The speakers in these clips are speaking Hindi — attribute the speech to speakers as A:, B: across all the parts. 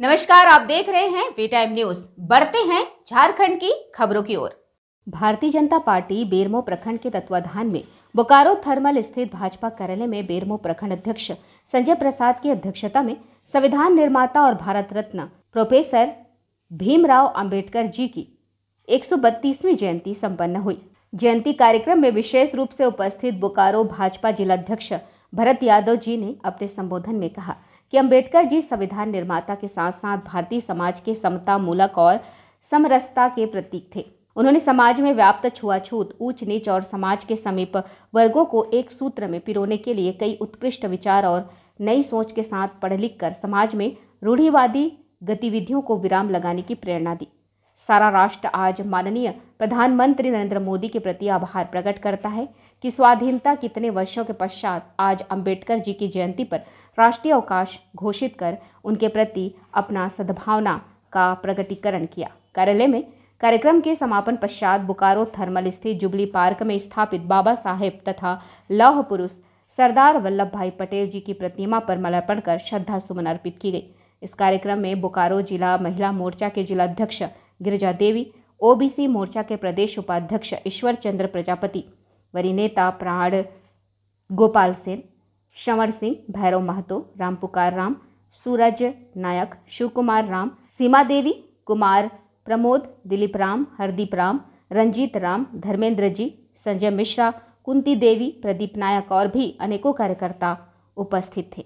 A: नमस्कार आप देख रहे हैं वी टाइम न्यूज बढ़ते हैं झारखंड की खबरों की ओर भारतीय जनता पार्टी बेरमो प्रखंड के तत्वाधान में बोकारो थर्मल स्थित भाजपा कार्यालय में बेरमो प्रखंड अध्यक्ष संजय प्रसाद की अध्यक्षता में संविधान निर्माता और भारत रत्न प्रोफेसर भीमराव अंबेडकर जी की 132वीं जयंती संपन्न हुई जयंती कार्यक्रम में विशेष रूप से उपस्थित बोकारो भाजपा जिलाध्यक्ष भरत यादव जी ने अपने संबोधन में कहा कि अंबेडकर जी संविधान निर्माता के साथ साथ भारतीय समाज के समता मूलक और समरसता के प्रतीक थे उन्होंने समाज में व्याप्त छुआछूत ऊंच नीच और समाज के समीप वर्गों को एक सूत्र में पिरोने के लिए कई उत्कृष्ट विचार और नई सोच के साथ पढ़ लिख कर समाज में रूढ़िवादी गतिविधियों को विराम लगाने की प्रेरणा दी सारा राष्ट्र आज माननीय प्रधानमंत्री नरेंद्र मोदी के प्रति आभार प्रकट करता है कि स्वाधीनता कितने वर्षों के पश्चात आज अंबेडकर जी की जयंती पर राष्ट्रीय अवकाश घोषित कर उनके प्रति अपना सद्भावना का प्रकटीकरण किया कार्यालय में कार्यक्रम के समापन पश्चात बोकारो थर्मल स्थित जुबली पार्क में स्थापित बाबा साहेब तथा लौह पुरुष सरदार वल्लभ भाई पटेल जी की प्रतिमा पर मलार्पण कर श्रद्धा सुमन अर्पित की गई इस कार्यक्रम में बोकारो जिला महिला मोर्चा के जिलाध्यक्ष गिरिजा देवी ओबीसी मोर्चा के प्रदेश उपाध्यक्ष ईश्वर चंद्र प्रजापति वरी नेता प्राण गोपाल सेन श्रवण सिंह भैरव महतो राम पुकार राम सूरज नायक शिवकुमार राम सीमा देवी कुमार प्रमोद दिलीप राम हरदीप राम रंजीत राम धर्मेंद्र जी संजय मिश्रा कुंती देवी प्रदीप नायक और भी अनेकों कार्यकर्ता उपस्थित थे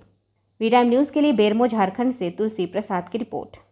A: वी न्यूज़ के लिए बेरमो झारखंड से तुलसी प्रसाद की रिपोर्ट